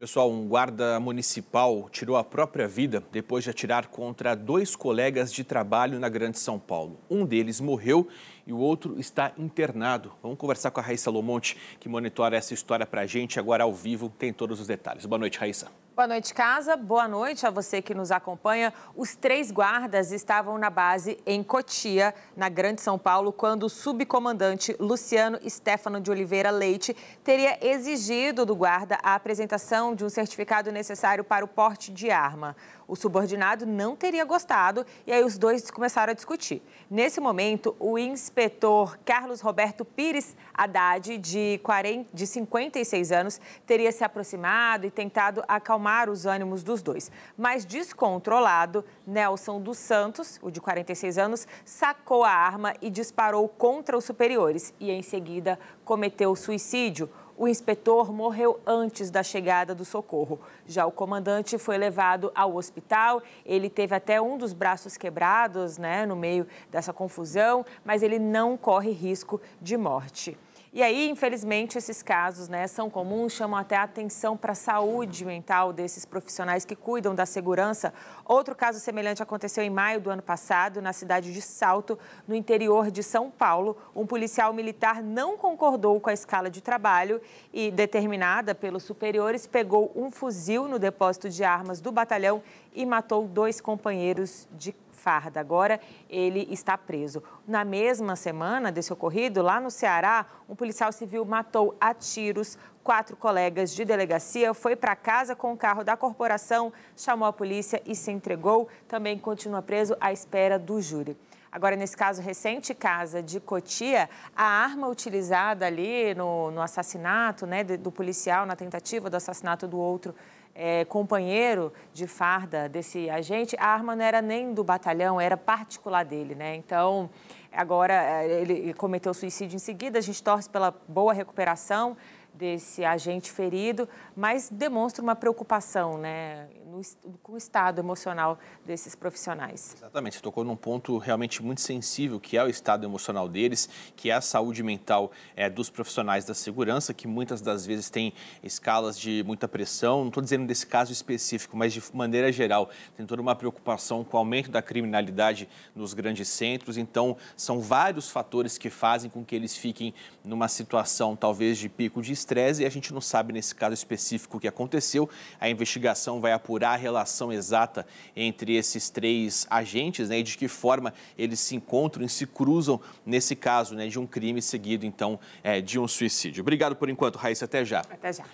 Pessoal, um guarda municipal tirou a própria vida depois de atirar contra dois colegas de trabalho na Grande São Paulo. Um deles morreu e o outro está internado. Vamos conversar com a Raíssa Lomonte, que monitora essa história para a gente agora ao vivo, tem todos os detalhes. Boa noite, Raíssa. Boa noite, casa. Boa noite a você que nos acompanha. Os três guardas estavam na base em Cotia, na Grande São Paulo, quando o subcomandante Luciano Stefano de Oliveira Leite teria exigido do guarda a apresentação de um certificado necessário para o porte de arma. O subordinado não teria gostado e aí os dois começaram a discutir. Nesse momento, o inspetor Carlos Roberto Pires Haddad, de, 40, de 56 anos, teria se aproximado e tentado acalmar os ânimos dos dois. Mas descontrolado, Nelson dos Santos, o de 46 anos, sacou a arma e disparou contra os superiores e, em seguida, cometeu suicídio. O inspetor morreu antes da chegada do socorro. Já o comandante foi levado ao hospital. Ele teve até um dos braços quebrados, né, no meio dessa confusão, mas ele não corre risco de morte. E aí, infelizmente, esses casos né, são comuns, chamam até a atenção para a saúde mental desses profissionais que cuidam da segurança. Outro caso semelhante aconteceu em maio do ano passado, na cidade de Salto, no interior de São Paulo. Um policial militar não concordou com a escala de trabalho e, determinada pelos superiores, pegou um fuzil no depósito de armas do batalhão e matou dois companheiros de farda. Agora ele está preso. Na mesma semana desse ocorrido, lá no Ceará, um policial civil matou a tiros quatro colegas de delegacia, foi para casa com o carro da corporação, chamou a polícia e se entregou. Também continua preso à espera do júri. Agora, nesse caso recente, casa de Cotia, a arma utilizada ali no, no assassinato né, do policial, na tentativa do assassinato do outro é, companheiro de farda desse agente, a arma não era nem do batalhão, era particular dele, né? Então, agora é, ele cometeu suicídio em seguida, a gente torce pela boa recuperação desse agente ferido, mas demonstra uma preocupação, né? no, com o estado emocional desses profissionais. Exatamente, você tocou num ponto realmente muito sensível, que é o estado emocional deles, que é a saúde mental é, dos profissionais da segurança, que muitas das vezes têm escalas de muita pressão. Não estou dizendo desse caso específico, mas de maneira geral, tem toda uma preocupação com o aumento da criminalidade nos grandes centros. Então, são vários fatores que fazem com que eles fiquem numa situação talvez de pico de estresse e a gente não sabe nesse caso específico o que aconteceu. A investigação vai apurar a relação exata entre esses três agentes né, e de que forma eles se encontram e se cruzam nesse caso né, de um crime seguido, então, é, de um suicídio. Obrigado por enquanto, Raíssa. Até já. Até já.